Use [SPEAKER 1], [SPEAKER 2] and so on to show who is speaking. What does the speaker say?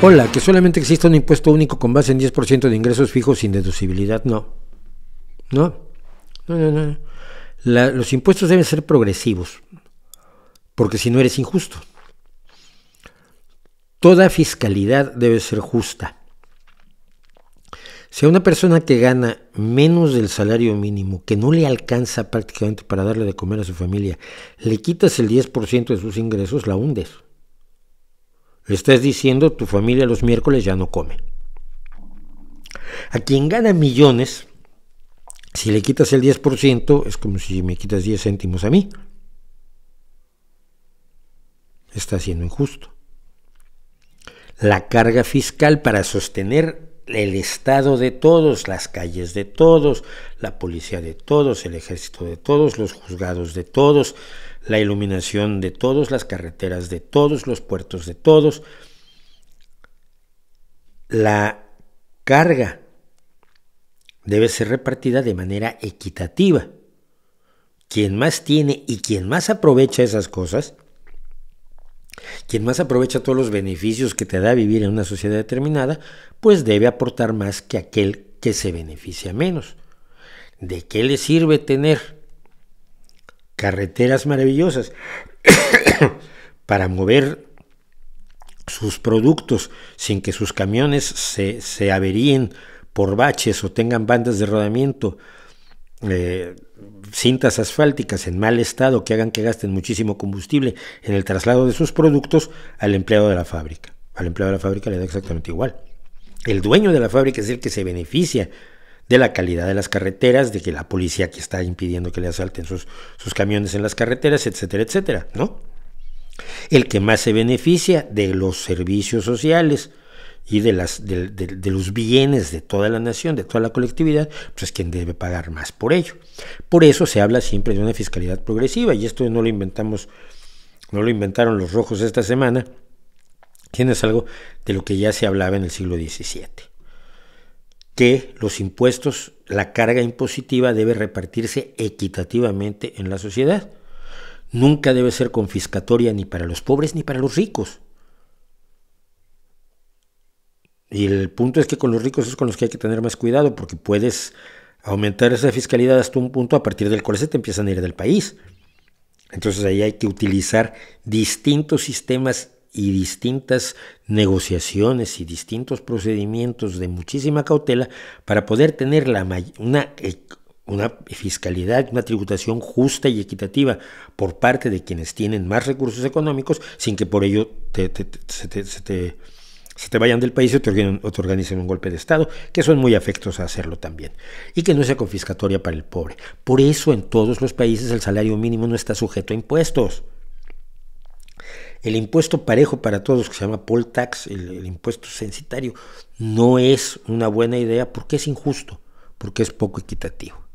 [SPEAKER 1] Hola, que solamente exista un impuesto único con base en 10% de ingresos fijos sin deducibilidad, no. No, no, no, no. los impuestos deben ser progresivos, porque si no eres injusto. Toda fiscalidad debe ser justa. Si a una persona que gana menos del salario mínimo, que no le alcanza prácticamente para darle de comer a su familia, le quitas el 10% de sus ingresos, la hundes. Le estás diciendo, tu familia los miércoles ya no come. A quien gana millones, si le quitas el 10%, es como si me quitas 10 céntimos a mí. Está siendo injusto. La carga fiscal para sostener el Estado de todos, las calles de todos, la policía de todos, el ejército de todos, los juzgados de todos, la iluminación de todos, las carreteras de todos, los puertos de todos, la carga debe ser repartida de manera equitativa. Quien más tiene y quien más aprovecha esas cosas, quien más aprovecha todos los beneficios que te da vivir en una sociedad determinada, pues debe aportar más que aquel que se beneficia menos. ¿De qué le sirve tener carreteras maravillosas para mover sus productos sin que sus camiones se, se averíen por baches o tengan bandas de rodamiento eh, cintas asfálticas en mal estado que hagan que gasten muchísimo combustible en el traslado de sus productos al empleado de la fábrica. Al empleado de la fábrica le da exactamente igual. El dueño de la fábrica es el que se beneficia de la calidad de las carreteras, de que la policía que está impidiendo que le asalten sus, camiones en las carreteras, etcétera, etcétera, ¿no? El que más se beneficia de los servicios sociales, y de, las, los bienes de toda la nación, de toda la colectividad, pues quien debe pagar más por ello. Por eso se habla siempre de una fiscalidad progresiva, y esto no lo inventamos, no lo inventaron los rojos esta semana, sino es algo de lo que ya se hablaba en el siglo XVII, que los impuestos, la carga impositiva debe repartirse equitativamente en la sociedad. Nunca debe ser confiscatoria ni para los pobres ni para los ricos y el punto es que con los ricos es con los que hay que tener más cuidado porque puedes aumentar esa fiscalidad hasta un punto a partir del cual se te empiezan a ir del país. Entonces ahí hay que utilizar distintos sistemas y distintas negociaciones y distintos procedimientos de muchísima cautela para poder tener la una, e-, una fiscalidad, una tributación justa y equitativa por parte de quienes tienen más recursos económicos sin que por ello te, se te si te vayan del país te o te organicen un golpe de Estado, que son muy afectos a hacerlo también, y que no sea confiscatoria para el pobre. Por eso en todos los países el salario mínimo no está sujeto a impuestos. El impuesto parejo para todos, que se llama poll tax, el, el impuesto censitario, no es una buena idea porque es injusto, porque es poco equitativo.